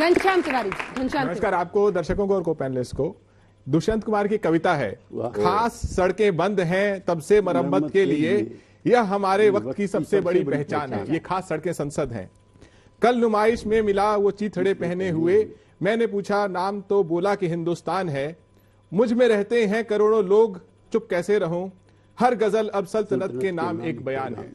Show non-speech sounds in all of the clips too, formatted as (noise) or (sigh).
घनश्याम तिवारी घनश्याम नमस्कार आपको दर्शकों को और को पैनलिस्ट को दुष्यंत कुमार की कविता है खास सड़कें बंद हैं तब से मरम्मत के लिए यह हमारे वक्त की सबसे बड़ी पहचान है ये खास सड़कें संसद हैं कल नुमाइश में मिला वो चीथड़े पहने हुए मैंने पूछा नाम तो बोला कि हिंदुस्तान है मुझ में रहते हैं करोड़ों लोग चुप कैसे रहो हर गजल अब सल्तनत के नाम एक बयान है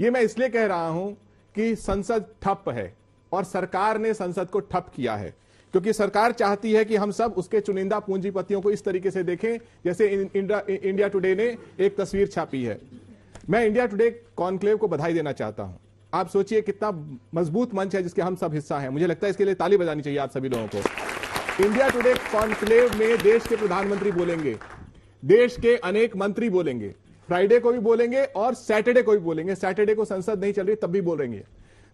ये मैं इसलिए कह रहा हूं कि संसद ठप है और सरकार ने संसद को ठप किया है क्योंकि सरकार चाहती है कि हम सब उसके चुनिंदा पूंजीपतियों को इस तरीके से देखें जैसे इंडिया टुडे ने एक तस्वीर छापी है मैं इंडिया टुडे कॉन्क्लेव को बधाई देना चाहता हूं आप सोचिए कितना मजबूत मंच है जिसके हम सब हिस्सा हैं मुझे लगता है इसके लिए ताली बजानी चाहिए आप सभी लोगों को इंडिया टुडे कॉन्क्लेव में देश के प्रधानमंत्री बोलेंगे देश के अनेक मंत्री बोलेंगे फ्राइडे को भी बोलेंगे और सैटरडे को भी बोलेंगे सैटरडे को संसद नहीं चल रही तब भी बोलेंगे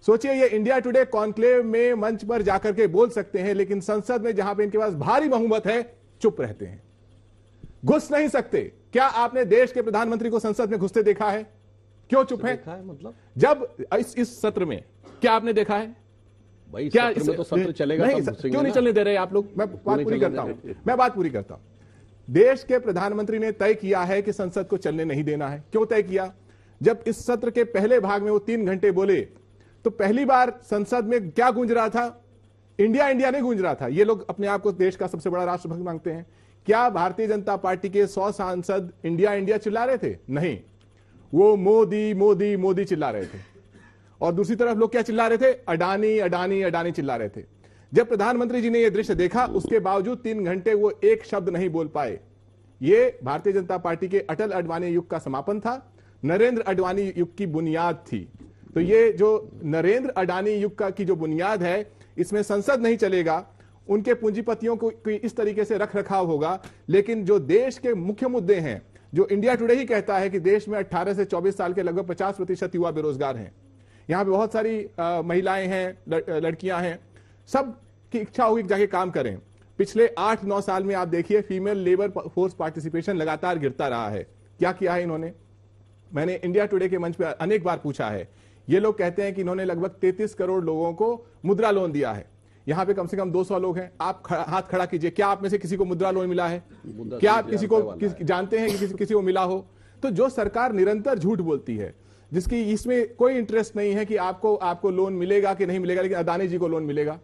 सोचिए ये इंडिया टुडे कॉन्क्लेव में मंच पर जाकर के बोल सकते हैं लेकिन संसद में जहां पे इनके पास भारी बहुमत है चुप रहते हैं घुस नहीं सकते क्या आपने देश के प्रधानमंत्री को संसद में घुसते देखा है क्यों चुप है, मतलब जब इस इस सत्र में क्या आपने देखा है भाई क्या सत्र में तो सत्र चलेगा नहीं, सत्र, क्यों नहीं चलने दे रहे आप लोग मैं बात पूरी करता हूं मैं बात पूरी करता हूं देश के प्रधानमंत्री ने तय किया है कि संसद को चलने नहीं देना है क्यों तय किया जब इस सत्र के पहले भाग में वो तीन घंटे बोले तो पहली बार संसद में क्या गूंज रहा था इंडिया इंडिया नहीं गूंज रहा था ये लोग अपने आप को देश का सबसे बड़ा राष्ट्रभक्त मांगते हैं क्या भारतीय जनता पार्टी के सौ सांसद इंडिया इंडिया चिल्ला रहे थे नहीं वो मोदी मोदी मोदी चिल्ला रहे थे और दूसरी तरफ लोग क्या चिल्ला रहे थे अडानी अडानी अडानी चिल्ला रहे थे जब प्रधानमंत्री जी ने यह दृश्य देखा उसके बावजूद तीन घंटे वो एक शब्द नहीं बोल पाए ये भारतीय जनता पार्टी के अटल अडवाणी युग का समापन था नरेंद्र अडवाणी युग की बुनियाद थी तो ये जो नरेंद्र अडानी युग का की जो बुनियाद है इसमें संसद नहीं चलेगा उनके पूंजीपतियों को इस तरीके से रख रखाव होगा लेकिन जो देश के मुख्य मुद्दे हैं जो इंडिया टुडे ही कहता है कि देश में 18 से 24 साल के लगभग 50 प्रतिशत युवा बेरोजगार हैं यहां पे बहुत सारी महिलाएं हैं लड़कियां हैं सब की इच्छा होगी जाके काम करें पिछले आठ नौ साल में आप देखिए फीमेल लेबर फोर्स पार्टिसिपेशन लगातार गिरता रहा है क्या किया है इन्होंने मैंने इंडिया टुडे के मंच पर अनेक बार पूछा है ये लोग कहते हैं कि इन्होंने लगभग 33 करोड़ लोगों को मुद्रा लोन दिया है यहाँ पे कम से कम 200 लोग हैं आप खड़ा, हाथ खड़ा कीजिए क्या आप में से किसी को मुद्रा लोन मिला है क्या आप किसी को किस, है। जानते हैं कि किसी, किसी को मिला हो तो जो सरकार निरंतर झूठ बोलती है जिसकी इसमें कोई इंटरेस्ट नहीं है कि आपको आपको लोन मिलेगा कि नहीं मिलेगा लेकिन अदानी जी को लोन मिलेगा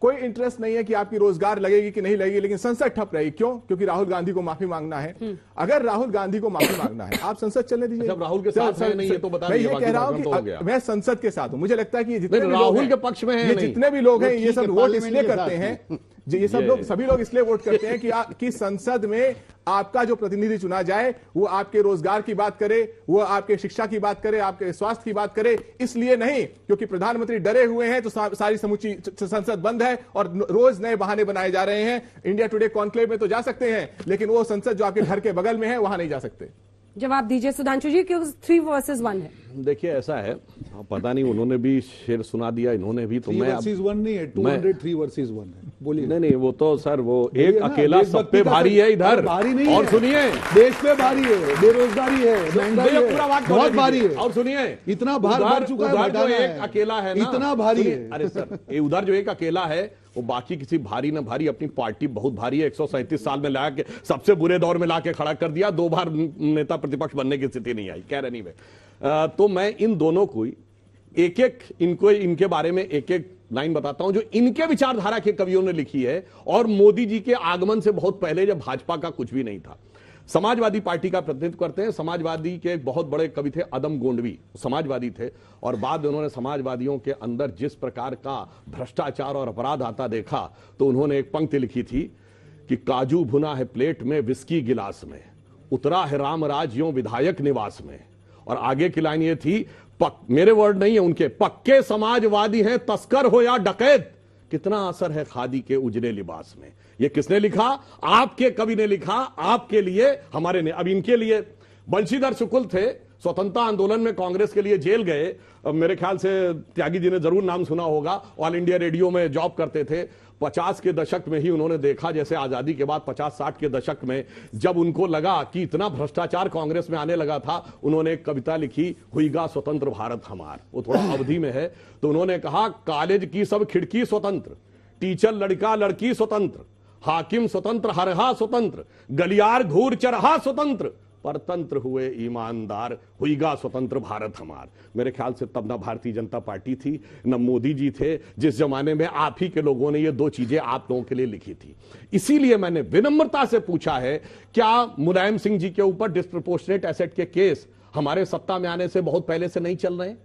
कोई इंटरेस्ट नहीं है कि आपकी रोजगार लगेगी कि नहीं लगेगी लेकिन संसद ठप रहेगी क्यों क्योंकि राहुल गांधी को माफी मांगना है हम्म। अगर राहुल गांधी को माफी मांगना है आप संसद चलने दीजिए जब अच्छा, राहुल के साथ सर, नहीं है तो बता मैं ये कह रहा तो हूँ कि तो मैं संसद के साथ हूँ मुझे लगता है कि जितने राहुल के पक्ष में जितने भी लोग हैं ये सब वोट इसलिए करते हैं जी ये सब लोग सभी लोग इसलिए वोट करते हैं कि आ, (laughs) कि संसद में आपका जो प्रतिनिधि चुना जाए वो आपके रोजगार की बात करे वो आपके शिक्षा की बात करे आपके स्वास्थ्य की बात करे इसलिए नहीं क्योंकि प्रधानमंत्री डरे हुए हैं तो सारी समूची संसद बंद है और रोज नए बहाने बनाए जा रहे हैं इंडिया टुडे कॉन्क्लेव में तो जा सकते हैं लेकिन वो संसद जो आपके घर के बगल में है वहां नहीं जा सकते जवाब दीजिए सुधांशु जी क्योंकि थ्री वर्सेज वन है देखिए ऐसा है पता नहीं उन्होंने भी शेर सुना दिया इन्होंने भी तो मैं वन नहीं है two hundred three versus one है बोलिए हम्म। नहीं नहीं वो तो सर वो एक अकेला सब पे भारी तो है इधर भारी नहीं और सुनिए देश पे भारी है बेरोजगारी है पूरा बात बहुत भारी है और सुनिए इतना भार भर चुका है जो एक अकेला है इतना भारी है अरे सर ये उधर जो एक अकेला है वो बाकी किसी भारी ना भारी अपनी पार्टी बहुत भारी है एक साल में ला के सबसे बुरे दौर में ला के खड़ा कर दिया दो बार नेता प्रतिपक्ष बनने की स्थिति नहीं आई कह रही नहीं मैं तो मैं इन दोनों को एक एक इनको इनके बारे में एक एक लाइन बताता हूं जो इनके विचारधारा के कवियों ने लिखी है और मोदी जी के आगमन से बहुत पहले जब भाजपा का कुछ भी नहीं था समाजवादी पार्टी का प्रतिनिधित्व करते हैं समाजवादी के बहुत बड़े कवि थे अदम गोंडवी समाजवादी थे और बाद में उन्होंने समाजवादियों के अंदर जिस प्रकार का भ्रष्टाचार और अपराध आता देखा तो उन्होंने एक पंक्ति लिखी थी कि काजू भुना है प्लेट में विस्की गिलास में उतरा है राम राज यो विधायक निवास में और आगे की लाइन ये थी पक मेरे वर्ड नहीं है उनके पक्के समाजवादी हैं तस्कर हो या डकैत कितना असर है खादी के उजले लिबास में ये किसने लिखा आपके कवि ने लिखा आपके लिए हमारे ने अब इनके लिए बंशीधर शुक्ल थे स्वतंत्रता आंदोलन में कांग्रेस के लिए जेल गए मेरे ख्याल से त्यागी जी ने जरूर नाम सुना होगा ऑल इंडिया रेडियो में जॉब करते थे पचास के दशक में ही उन्होंने देखा जैसे आजादी के बाद पचास साठ के दशक में जब उनको लगा कि इतना भ्रष्टाचार कांग्रेस में आने लगा था उन्होंने एक कविता लिखी हुईगा स्वतंत्र भारत हमार वो थोड़ा (laughs) अवधि में है तो उन्होंने कहा कॉलेज की सब खिड़की स्वतंत्र टीचर लड़का लड़की स्वतंत्र हाकिम स्वतंत्र हरहा स्वतंत्र गलियार घूर चरहा स्वतंत्र परतंत्र हुए ईमानदार हुईगा स्वतंत्र भारत हमार मेरे ख्याल से तब ना भारतीय जनता पार्टी थी न मोदी जी थे जिस जमाने में आप ही के लोगों ने ये दो चीजें आप लोगों के लिए लिखी थी इसीलिए मैंने विनम्रता से पूछा है क्या मुलायम सिंह जी के ऊपर डिस्प्रपोर्शनेट एसेट के केस हमारे सत्ता में आने से बहुत पहले से नहीं चल रहे हैं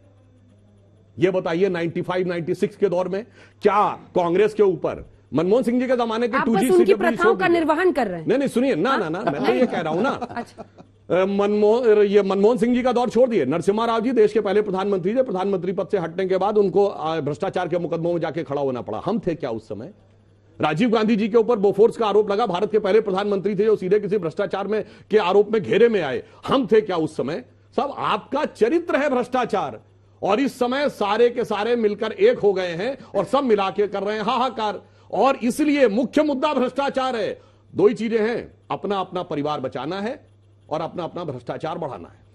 ये बताइए 95, 96 के दौर में क्या कांग्रेस के ऊपर मनमोहन सिंह जी के जमाने के टू जी सी प्रथाओं का निर्वहन कर रहे हैं नहीं नहीं सुनिए ना ना ना हाँ? मैं तो ये कह रहा हूँ ना (laughs) अच्छा। मनमोहन ये मनमोहन सिंह जी का दौर छोड़ दिए नरसिम्हा राव जी देश के पहले प्रधानमंत्री थे प्रधानमंत्री पद से हटने के बाद उनको भ्रष्टाचार के मुकदमों में जाके खड़ा होना पड़ा हम थे क्या उस समय राजीव गांधी जी के ऊपर बोफोर्स का आरोप लगा भारत के पहले प्रधानमंत्री थे जो सीधे किसी भ्रष्टाचार में के आरोप में घेरे में आए हम थे क्या उस समय सब आपका चरित्र है भ्रष्टाचार और इस समय सारे के सारे मिलकर एक हो गए हैं और सब मिला के कर रहे हैं हाहाकार और इसलिए मुख्य मुद्दा भ्रष्टाचार है दो ही चीजें हैं अपना अपना परिवार बचाना है और अपना अपना भ्रष्टाचार बढ़ाना है